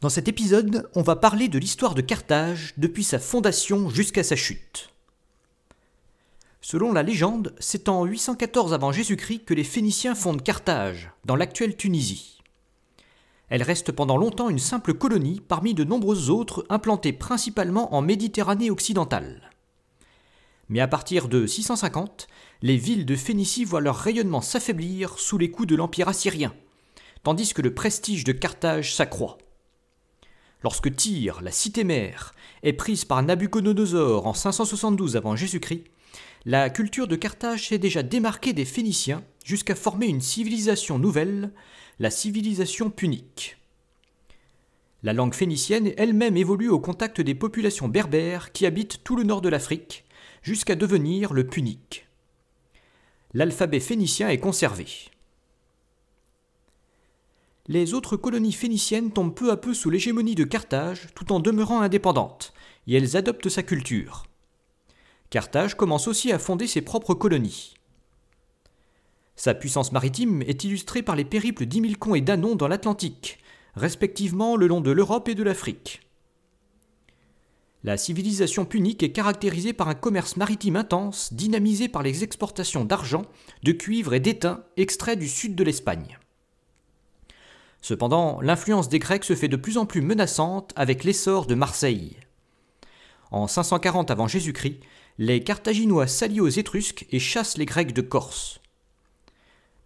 Dans cet épisode, on va parler de l'histoire de Carthage depuis sa fondation jusqu'à sa chute. Selon la légende, c'est en 814 avant Jésus-Christ que les Phéniciens fondent Carthage, dans l'actuelle Tunisie. Elle reste pendant longtemps une simple colonie parmi de nombreuses autres implantées principalement en Méditerranée occidentale. Mais à partir de 650, les villes de Phénicie voient leur rayonnement s'affaiblir sous les coups de l'Empire assyrien, tandis que le prestige de Carthage s'accroît. Lorsque Tyr, la cité-mère, est prise par Nabuchodonosor en 572 avant Jésus-Christ, la culture de Carthage s'est déjà démarquée des Phéniciens jusqu'à former une civilisation nouvelle, la civilisation punique. La langue phénicienne elle-même évolue au contact des populations berbères qui habitent tout le nord de l'Afrique, jusqu'à devenir le punique. L'alphabet phénicien est conservé les autres colonies phéniciennes tombent peu à peu sous l'hégémonie de Carthage tout en demeurant indépendantes, et elles adoptent sa culture. Carthage commence aussi à fonder ses propres colonies. Sa puissance maritime est illustrée par les périples d'Himilcon et d'Annon dans l'Atlantique, respectivement le long de l'Europe et de l'Afrique. La civilisation punique est caractérisée par un commerce maritime intense, dynamisé par les exportations d'argent, de cuivre et d'étain extraits du sud de l'Espagne. Cependant, l'influence des Grecs se fait de plus en plus menaçante avec l'essor de Marseille. En 540 avant Jésus-Christ, les Carthaginois s'allient aux Étrusques et chassent les Grecs de Corse.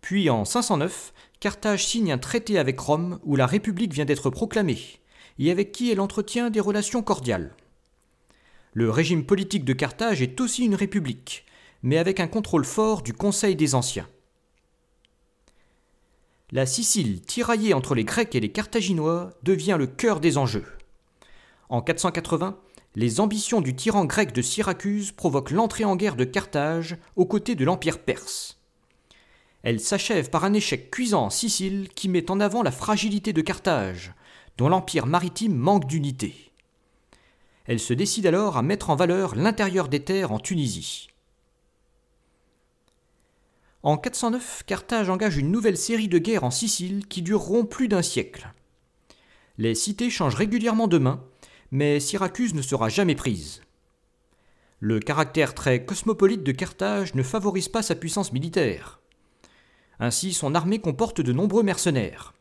Puis en 509, Carthage signe un traité avec Rome où la République vient d'être proclamée, et avec qui elle entretient des relations cordiales. Le régime politique de Carthage est aussi une république, mais avec un contrôle fort du Conseil des Anciens la Sicile, tiraillée entre les Grecs et les Carthaginois, devient le cœur des enjeux. En 480, les ambitions du tyran grec de Syracuse provoquent l'entrée en guerre de Carthage aux côtés de l'Empire perse. Elle s'achève par un échec cuisant en Sicile qui met en avant la fragilité de Carthage, dont l'empire maritime manque d'unité. Elle se décide alors à mettre en valeur l'intérieur des terres en Tunisie. En 409, Carthage engage une nouvelle série de guerres en Sicile qui dureront plus d'un siècle. Les cités changent régulièrement de main, mais Syracuse ne sera jamais prise. Le caractère très cosmopolite de Carthage ne favorise pas sa puissance militaire. Ainsi, son armée comporte de nombreux mercenaires.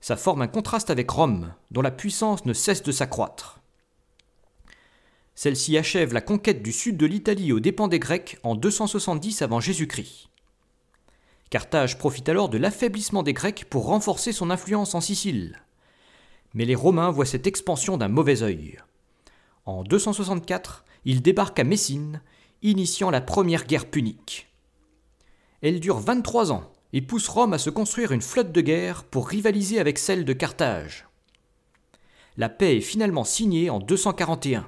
Ça forme un contraste avec Rome, dont la puissance ne cesse de s'accroître. Celle-ci achève la conquête du sud de l'Italie aux dépens des Grecs en 270 avant Jésus-Christ. Carthage profite alors de l'affaiblissement des Grecs pour renforcer son influence en Sicile. Mais les Romains voient cette expansion d'un mauvais œil. En 264, ils débarquent à Messine, initiant la première guerre punique. Elle dure 23 ans et pousse Rome à se construire une flotte de guerre pour rivaliser avec celle de Carthage. La paix est finalement signée en 241.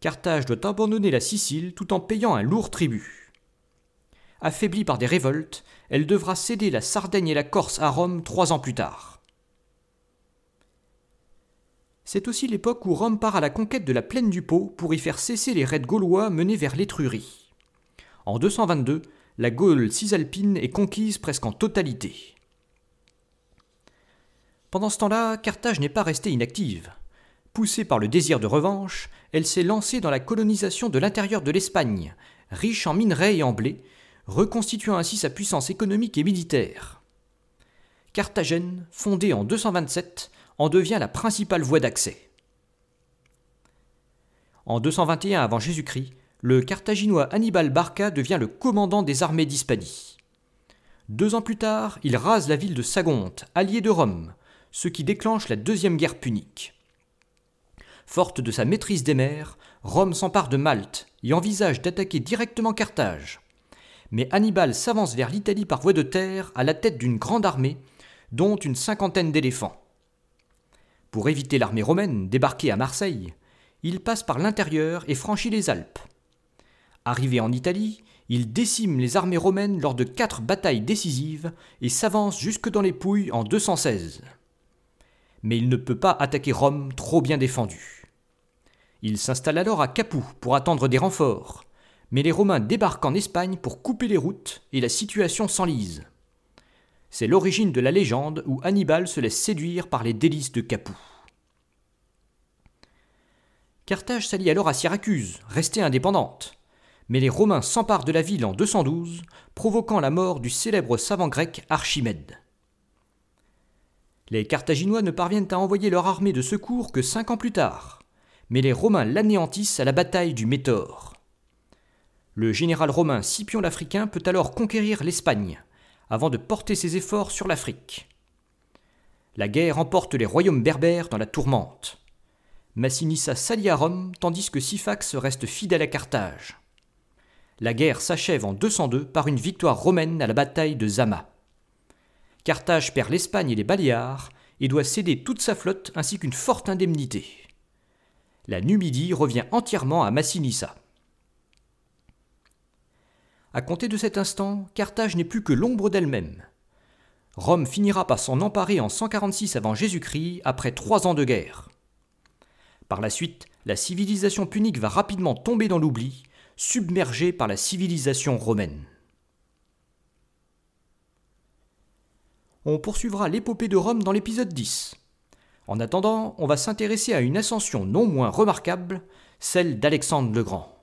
Carthage doit abandonner la Sicile tout en payant un lourd tribut affaiblie par des révoltes, elle devra céder la Sardaigne et la Corse à Rome trois ans plus tard. C'est aussi l'époque où Rome part à la conquête de la plaine du Pô pour y faire cesser les raids gaulois menés vers l'Étrurie. En 222, la Gaule cisalpine est conquise presque en totalité. Pendant ce temps-là, Carthage n'est pas restée inactive. Poussée par le désir de revanche, elle s'est lancée dans la colonisation de l'intérieur de l'Espagne, riche en minerais et en blé, reconstituant ainsi sa puissance économique et militaire. Carthagène, fondée en 227, en devient la principale voie d'accès. En 221 avant Jésus-Christ, le Carthaginois Hannibal Barca devient le commandant des armées d'Hispanie. Deux ans plus tard, il rase la ville de Sagonte, alliée de Rome, ce qui déclenche la deuxième guerre punique. Forte de sa maîtrise des mers, Rome s'empare de Malte et envisage d'attaquer directement Carthage mais Hannibal s'avance vers l'Italie par voie de terre à la tête d'une grande armée, dont une cinquantaine d'éléphants. Pour éviter l'armée romaine débarquée à Marseille, il passe par l'intérieur et franchit les Alpes. Arrivé en Italie, il décime les armées romaines lors de quatre batailles décisives et s'avance jusque dans les Pouilles en 216. Mais il ne peut pas attaquer Rome trop bien défendue. Il s'installe alors à Capoue pour attendre des renforts, mais les Romains débarquent en Espagne pour couper les routes et la situation s'enlise. C'est l'origine de la légende où Hannibal se laisse séduire par les délices de Capoue. Carthage s'allie alors à Syracuse, restée indépendante. Mais les Romains s'emparent de la ville en 212, provoquant la mort du célèbre savant grec Archimède. Les Carthaginois ne parviennent à envoyer leur armée de secours que cinq ans plus tard, mais les Romains l'anéantissent à la bataille du Métor. Le général romain Scipion l'Africain peut alors conquérir l'Espagne, avant de porter ses efforts sur l'Afrique. La guerre emporte les royaumes berbères dans la tourmente. Massinissa s'allie à Rome, tandis que Syphax reste fidèle à Carthage. La guerre s'achève en 202 par une victoire romaine à la bataille de Zama. Carthage perd l'Espagne et les Baléares et doit céder toute sa flotte ainsi qu'une forte indemnité. La Numidie revient entièrement à Massinissa. À compter de cet instant, Carthage n'est plus que l'ombre d'elle-même. Rome finira par s'en emparer en 146 avant Jésus-Christ, après trois ans de guerre. Par la suite, la civilisation punique va rapidement tomber dans l'oubli, submergée par la civilisation romaine. On poursuivra l'épopée de Rome dans l'épisode 10. En attendant, on va s'intéresser à une ascension non moins remarquable, celle d'Alexandre le Grand.